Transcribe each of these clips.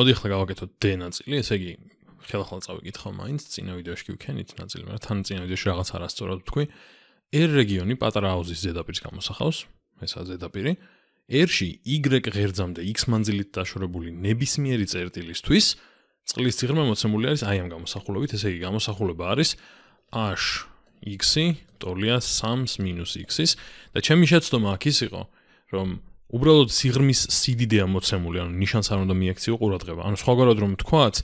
მოდი ახლა გავაკეთოთ D ნაწილი, ესე იგი ხელახლა წავიკითხო მაინც წინა ვიდეოში კი ვქენით ნაწილი, მაგრამ თან წინა ვიდეოში რაღაც არასწორად თქვი. R რეგიონი პატარა აუზის ზედაპირს გამოსახავს, ესა ზედაპირი. R-ში Y ღერძამდე X მანძილით დაშორებული ნებისმიერი წერტილისთვის წყლის სიღრმე მოცემული არის აი ამ გამოსახულებით, ესე იგი გამოსახულება არის H X-ი, ტოლია 3-ის და ჩემი შეცდომა აქ ის იყო, რომ უბრალოდ სიღრმის სიდიდე ამოცემული, ანუ ნიშანს არ უნდა მიაქციო ყურადღება. ანუ სხვაგვარად რომ თქვათ,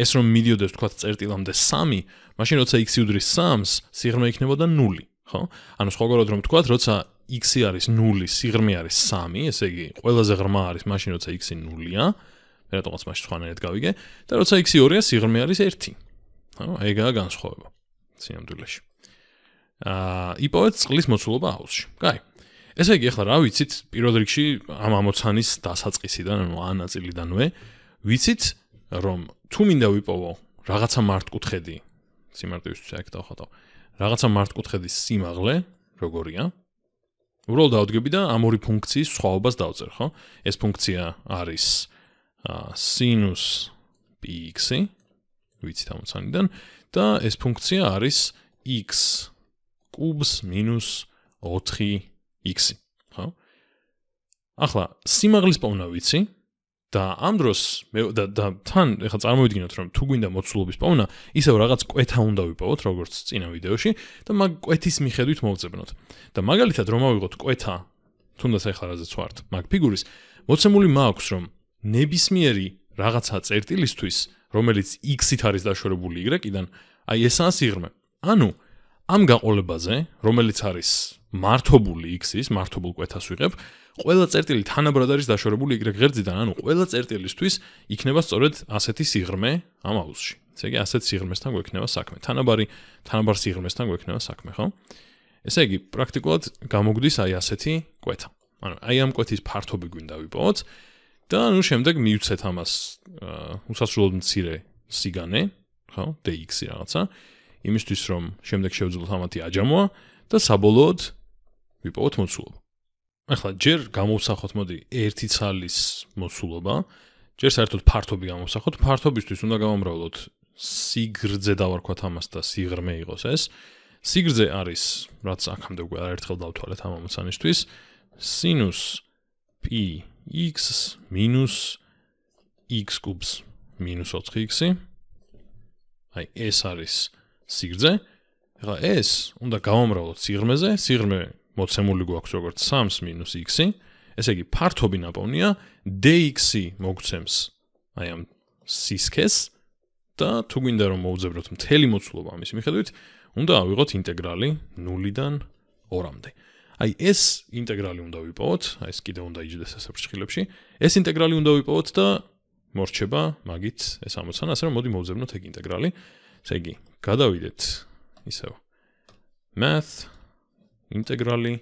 ეს რომ მიდიოდეს თქვათ წერტილამდე 3, მაშინ როცა x-ი უდრის 3-ს, სიღრმე იქნებოდა 0, ხო? ანუ სხვაგვარად რომ თქვათ, როცა x-ი არის 0, სიღრმე არის 3, ესე იგი, ყველაზე ღრმა არის, მაშინ როცა x-ი 0-ია, რატომაც მაშინ სხვანაირად გავიგე, და როცა x-ი 2-ია, სიღრმე არის 1. ხო? ეგაა განსხვავება. სიამდვილეში. აა, იპოვეთ წყლის მოცულობა აუზში. კაი. ესე იგი, ახლა რა ვიცით, პირველ რიგში ამ ამოცანის დასაწყისიდან, ანუ ანაწილიდანვე, ვიცით, რომ თუ მინდა ვიპოვო რაღაცა მარტკუთხედი, სიმარტივისთვის აქ დავხატავ. რაღაცა მარტკუთხედის სიმაღლე, როგორია? უბრალოდ დავდგები და ამ ორი ფუნქციის სხვაობას დავწერ, ხო? ეს ფუნქცია არის sinus px, ვიცით ამოცანიდან და ეს ფუნქცია არის x კუბს 4 x ხო ახლა სიმაღლის პოვნა ვიცი და ამ დროს მე და და თან ეხლა წარმოვიდგინოთ რომ თუ გვინდა მოცულობის პოვნა ისევ რაღაც კვეთა უნდა ვიპოვოთ როგორც წინა ვიდეოში და მაგ კვეთის მიხედვით მოვწებნოთ და მაგალითად რომ ავიღოთ კვეთა თუნდაც ახლა რაზეც ვართ მაგ ფიგურის მოცემული მაქვს რომ ნებისმიერი რაღაცა წერტილისთვის რომელიც x-ით არის დაშორებული y-დან აი ესაა სიღრმე ანუ ამ გაყოლებაზე რომელიც არის მართობული x-ის მართობულ კვეთას ვიღებ, ყველა წერტილი თანაბრად არის დაშორებული y ღერძიდან, ანუ ყველა წერტილისთვის იქნება სწორედ ასეთი სიღრმე ამ აუზში. ესე იგი ასეთ სიღრმესთან გვექნება საქმე. თანაბარი თანაბარ სიღრმესთან გვექნება საქმე, ხო? ესე იგი პრაქტიკულად გამოგვდის აი ასეთი კვეთა. ანუ აი ამ კვეთის ფართობი გვინდა ვიპოვოთ და ანუ შემდეგ მივცეთ ამას უსასრულოდ მცირე სიგანე, ხო, dx-ი რაღაცა, იმისთვის რომ შემდეგ შევძლოთ ამათი აჯამვა და საბოლოოდ ვიპოვოთ მოცულობა. ახლა ჯერ გამოვსახოთ მოდი ერთი ცალის მოცულობა. ჯერ საერთოდ ფართობი გამოვსახოთ. ფართობისთვის უნდა გამომრავლოთ სიგრძე დავარქვათ ამას და სიღრმე იყოს ეს. სიგრძე არის, რაც აქამდე უკვე არერთხელ დავთვალეთ ამ მოცანისთვის, sinus p x x კუბს 4x-ი. აი ეს არის სიგრძე. ახლა ეს უნდა გამომრავლოთ სიღრმეზე. სიღრმე მოცემული გვაქვს როგორც sums minus x, ესე იგი ფართობი ნაპოვნია dx მოგცემს აი ამ სისქეს და თუ გვინდა რომ მოუძებნოთ მთელი მოცულობა ამის მიხედვით, უნდა ავიღოთ ინტეგრალი 0-დან 2-მდე. აი ეს ინტეგრალი უნდა ვიპოვოთ, აი ეს კიდე უნდა იჯდეს ასაფრჩხილებში. ეს ინტეგრალი უნდა ვიპოვოთ და მორჩება მაგით ეს 60-ანი, ასე რომ მოდი მოუძებნოთ ეგ ინტეგრალი. ესე იგი, გადავიდეთ ისევ math ინტეგრალი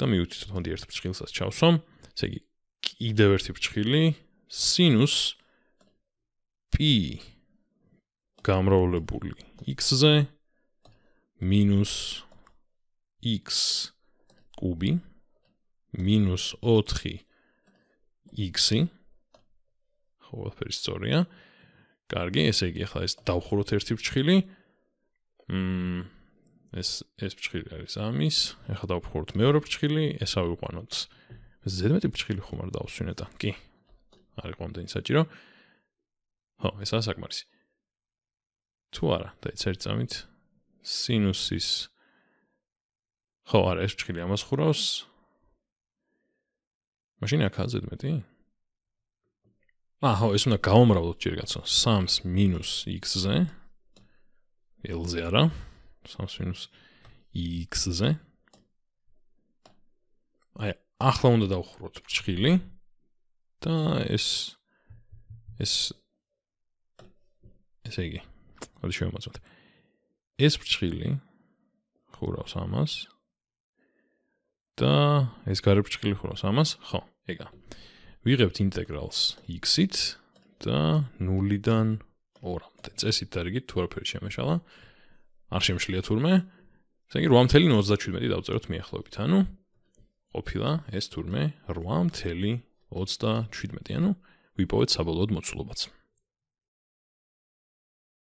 და მივუწვით თქვენ ერთ ფრჩხილსაც ჩავსვამ. ესე იგი კიდევ ერთი ფრჩხილი sinus p გამრავლებული x-ზე minus x კუბი minus 4 x-ი ყველაფერი სწორია. კარგი, ესე იგი ახლა ეს დავხუროთ ერთი ფრჩხილი. მმ ეს ეს ფრჩხილი არის ამის. ეხლა დავფხურთ მეორე ფრჩხილი, ეს ავიყვანოთ. ზედმეტი ფრჩხილი ხომ არ დავსვინეთ? კი. არის კონდენსი საჭირო. ხო, ესაა საკმარისი. თუ არა, და ეს ერთ წამით სინუსის ხო, არა, ეს ფრჩხილი ამას ხურავს. მაშინ აქ ზედმეტი? აჰა, ეს უნდა გავომრავლოთ ჯერ კაცო. 3-x-ზე. ელზე არა? სამს მინუს x-ზე. აი, ახლა უნდა დავხუროთ ფრჩხილი და ეს ეს ესე იგი, ალბათ შევამოწმოთ. ეს ფრჩხილი ხურავს ამას და ეს გარე ფრჩხილი ხურავს ამას, ხო, ეგა. ვიღებთ ინტეგრალს x-ით და 0-დან 2-მდე. წესით და რიგით თუ არაფერი შემეშალა. არ შემშლია თურმე. ესე იგი 8.37 დავწეროთ მეახლოებით, ანუ ყოფილა ეს თურმე 8.37, ანუ ვიპოვეთ საბოლოოდ მოცულობაც.